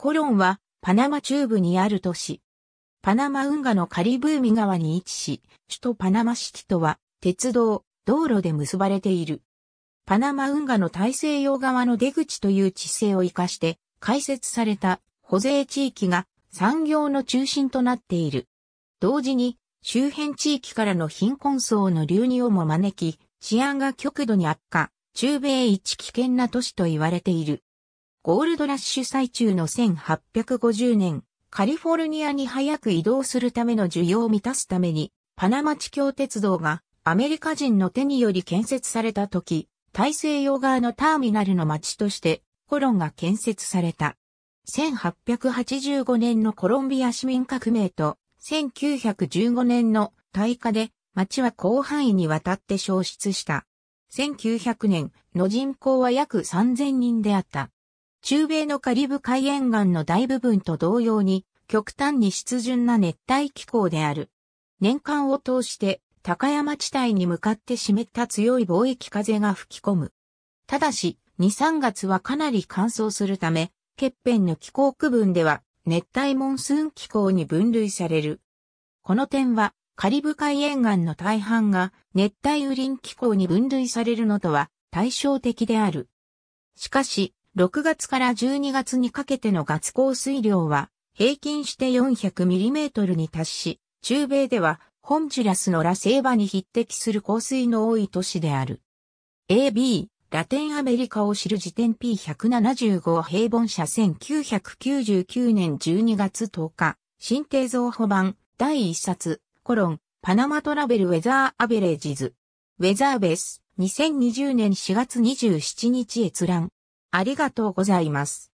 コロンはパナマ中部にある都市。パナマ運河のカリブーミ川に位置し、首都パナマシティとは鉄道、道路で結ばれている。パナマ運河の大西洋側の出口という地勢を活かして開設された保税地域が産業の中心となっている。同時に周辺地域からの貧困層の流入をも招き、治安が極度に悪化、中米一危険な都市と言われている。ゴールドラッシュ最中の1850年、カリフォルニアに早く移動するための需要を満たすために、パナマ地境鉄道がアメリカ人の手により建設された時、大西洋側のターミナルの町としてコロンが建設された。1885年のコロンビア市民革命と1915年の大火で町は広範囲にわたって消失した。1900年の人口は約3000人であった。中米のカリブ海沿岸の大部分と同様に、極端に湿潤な熱帯気候である。年間を通して高山地帯に向かって湿った強い貿易風が吹き込む。ただし、2、3月はかなり乾燥するため、欠片の気候区分では熱帯モンスーン気候に分類される。この点は、カリブ海沿岸の大半が熱帯雨林気候に分類されるのとは対照的である。しかし、6月から12月にかけての月降水量は平均して 400mm に達し、中米ではホンジュラスのラセーバに匹敵する降水の多い都市である。AB、ラテンアメリカを知る時点 P175 平凡社1999年12月10日、新定造保版第1冊、コロン、パナマトラベルウェザーアベレージズ。ウェザーベース、2020年4月27日閲覧。ありがとうございます。